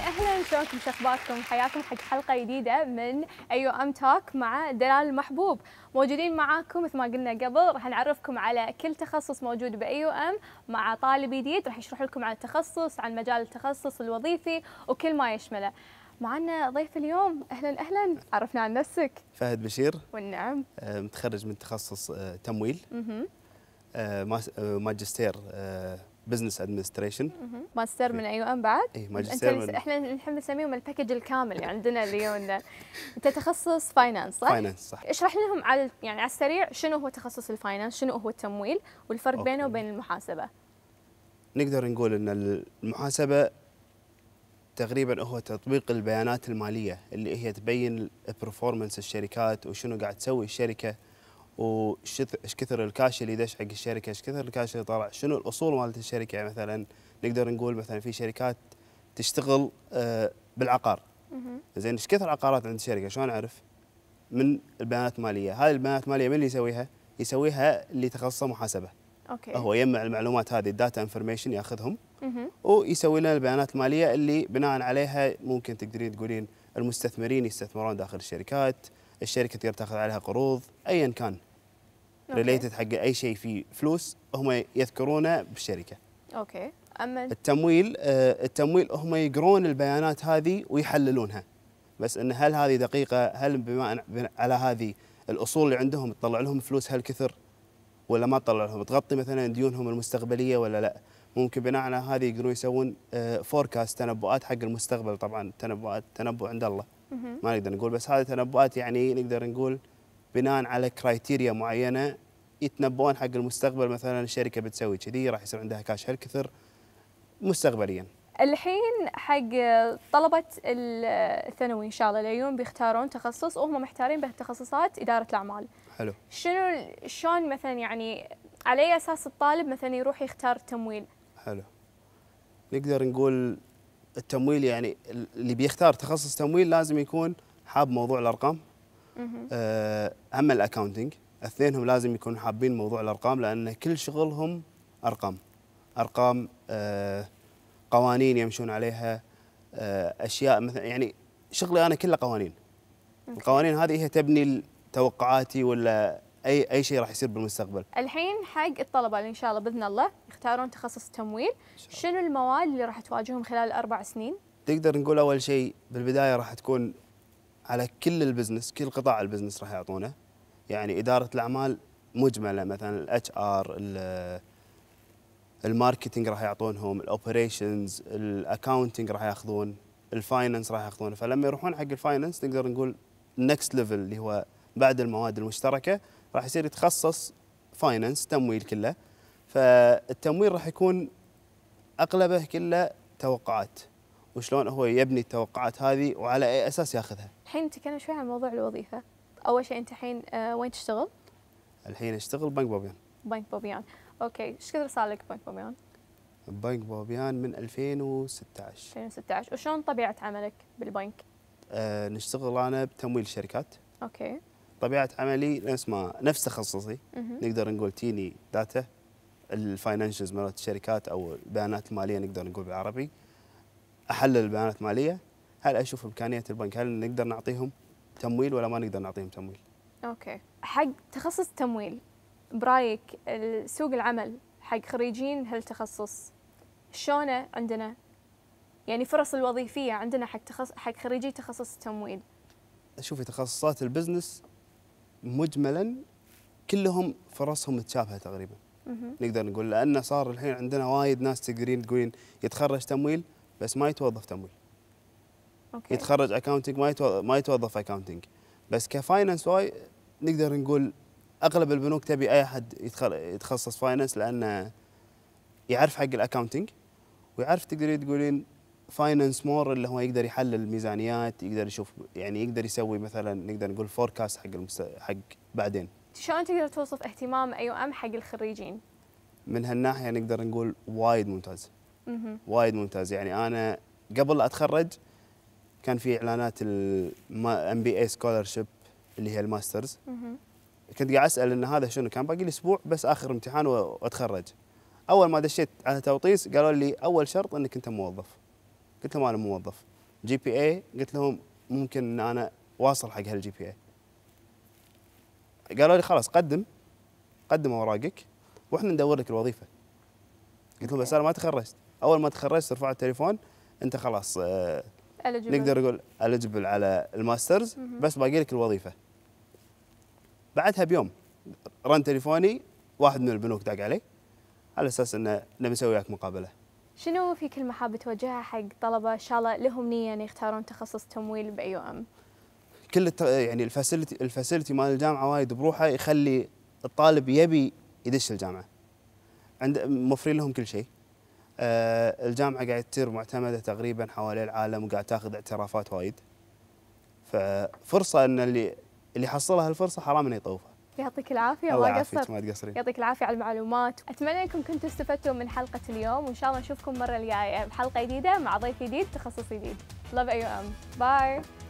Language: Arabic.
اهلا شلونكم شخباركم حياكم حق حلقه جديده من ايو ام توك مع دلال المحبوب موجودين معاكم مثل ما قلنا قبل راح نعرفكم على كل تخصص موجود بايو ام مع طالب جديد راح يشرح لكم عن التخصص عن مجال التخصص الوظيفي وكل ما يشمله معنا ضيف اليوم اهلا اهلا عرفنا عن نفسك فهد بشير والنعم آه، متخرج من تخصص آه، تمويل آه، ماجستير بزنس ادمنستريشن ماستر من اي أيوة، ام بعد اي ماجستير من... احنا نحب نسميهم الباكج الكامل يعني عندنا اليوم انت تخصص فاينانس صح؟ فاينانس صح اشرح لهم على يعني على السريع شنو هو تخصص الفاينانس شنو هو التمويل والفرق أوكي. بينه وبين المحاسبه نقدر نقول ان المحاسبه تقريبا هو تطبيق البيانات الماليه اللي هي تبين برفورمانس الشركات وشنو قاعد تسوي الشركه وش كثر الكاش اللي دش حق الشركه ايش كثر الكاش اللي طلع شنو الاصول مالت الشركه يعني مثلا نقدر نقول مثلا في شركات تشتغل آه، بالعقار زين ايش كثر عقارات عند الشركه شلون اعرف من البيانات الماليه هذه البيانات الماليه من اللي يسويها يسويها اللي تخصصه محاسبه اوكي هو يجمع المعلومات هذه الداتا انفورميشن ياخذهم ويسوي لنا البيانات الماليه اللي بناء عليها ممكن تقدرين تقولين المستثمرين يستثمرون داخل الشركات الشركه تقدر تاخذ عليها قروض ايا كان ريليتد حق اي شيء في فلوس هم يذكرونه بالشركه اوكي اما التمويل آه، التمويل هم يقرون البيانات هذه ويحللونها بس ان هل هذه دقيقه هل بما على هذه الاصول اللي عندهم تطلع لهم فلوس هالكثر ولا ما تطلع لهم تغطي مثلا ديونهم المستقبليه ولا لا ممكن بناء على هذه يقدرون يسوون فوركاست آه، تنبؤات حق المستقبل طبعا تنبؤات تنبؤ عند الله ما نقدر نقول بس هذه تنبؤات يعني نقدر نقول بناء على كرايتيريا معينه يتنبؤون حق المستقبل مثلا الشركه بتسوي كذي راح يصير عندها كاش هالكثر مستقبليا. الحين حق طلبة الثانوي إن شاء الله العيون بيختارون تخصص وهم محتارين بهالتخصصات إدارة الأعمال. حلو. شنو شلون مثلا يعني على أي أساس الطالب مثلا يروح يختار التمويل؟ حلو. نقدر نقول التمويل يعني اللي بيختار تخصص تمويل لازم يكون حاب موضوع الارقام آه، اما الاكونتنج اثنينهم لازم يكونوا حابين موضوع الارقام لان كل شغلهم ارقام ارقام أه قوانين يمشون عليها أه اشياء مثلا يعني شغلي انا كله قوانين القوانين هذه هي تبني توقعاتي ولا اي اي شيء راح يصير بالمستقبل. الحين حق الطلبه اللي ان شاء الله باذن الله يختارون تخصص تمويل، شنو المواد اللي راح تواجههم خلال الاربع سنين؟ تقدر نقول اول شيء بالبدايه راح تكون على كل البزنس، كل قطاع البزنس راح يعطونه. يعني اداره الاعمال مجمله مثلا الاتش ار الماركتنج راح يعطونهم، الاوبريشنز، الاكونتنج راح ياخذون، الفاينانس راح ياخذونه، فلما يروحون حق الفاينانس نقدر نقول النكست ليفل اللي هو بعد المواد المشتركه راح يصير يتخصص فاينانس تمويل كله فالتمويل راح يكون اغلبه كله توقعات وشلون هو يبني التوقعات هذه وعلى اي اساس ياخذها. الحين نتكلم شوي عن موضوع الوظيفه. اول شيء انت الحين آه وين تشتغل؟ الحين اشتغل بنك بوبيان. بنك بوبيان، اوكي، ايش كثر صار لك بنك بوبيان؟ بنك بوبيان من 2016. 2016، وشلون طبيعه عملك بالبنك؟ أه نشتغل انا بتمويل الشركات. اوكي. طبيعه عملي نفس ما نفس تخصصي نقدر نقول تيني داتا الفاينانشز مالت الشركات او البيانات الماليه نقدر نقول بالعربي احلل البيانات الماليه هل اشوف امكانيه البنك هل نقدر نعطيهم تمويل ولا ما نقدر نعطيهم تمويل اوكي حق تخصص تمويل برايك سوق العمل حق خريجين هالتخصص شلونه عندنا يعني فرص الوظيفيه عندنا حق تخص... حق خريجي تخصص التمويل شوفي تخصصات البزنس مجملا كلهم فرصهم متشابهه تقريبا نقدر نقول لانه صار الحين عندنا وايد ناس تقرين تقولين يتخرج تمويل بس ما يتوظف تمويل أوكي. يتخرج اكاونتنج ما ما يتوظف اكاونتنج بس كفاينانس واي نقدر نقول اغلب البنوك تبي اي احد يتخصص فاينانس لانه يعرف حق الاكاونتنج ويعرف تقدرين تقولين فاينانس مور اللي هو يقدر يحلل الميزانيات يقدر يشوف يعني يقدر يسوي مثلا نقدر نقول فوركاست حق المست... حق بعدين شلون تقدر توصف اهتمام اي ام حق الخريجين من هالناحيه نقدر نقول وايد ممتاز مم. وايد ممتاز يعني انا قبل لا اتخرج كان في اعلانات الام بي اي سكولرشيب اللي هي الماسترز مم. كنت قاعد اسال ان هذا شنو كان باقي لي اسبوع بس اخر امتحان واتخرج اول ما دشيت على توطيس قالوا لي اول شرط انك انت موظف قلت لهم انا موظف جي بي اي قلت لهم ممكن ان انا واصل حق هالجي بي اي قالوا لي خلاص قدم قدم اوراقك واحنا ندور لك الوظيفه قلت لهم بس انا ما تخرجت اول ما تخرجت رفعت التليفون انت خلاص آه نقدر نقول اليجبل على الماسترز بس باقي لك الوظيفه بعدها بيوم رن تليفوني واحد من البنوك داق علي على اساس انه نبي نسوي وياك مقابله شنو في كلمة حابة توجهها حق طلبة إن شاء الله لهم نية أن يختارون تخصص تمويل بأي أم؟ كل الت... يعني الفاسيلتي الفاسيلتي مال الجامعة وايد بروحه يخلي الطالب يبي يدش الجامعة. عند موفرين لهم كل شيء. آه الجامعة قاعد تصير معتمدة تقريبا حوالي العالم وقاعد تاخذ اعترافات وايد. ففرصة ان اللي اللي حصلها الفرصة حرام انه يطوفها. يعطيك العافية الله يعافيك ما تقصرين يعطيك العافية على المعلومات أتمنى أنكم كنتوا استفدتوا من حلقة اليوم وإن شاء الله نشوفكم مرة الجاية بحلقة جديدة مع ضيف جديد تخصص جديد Love AUM Bye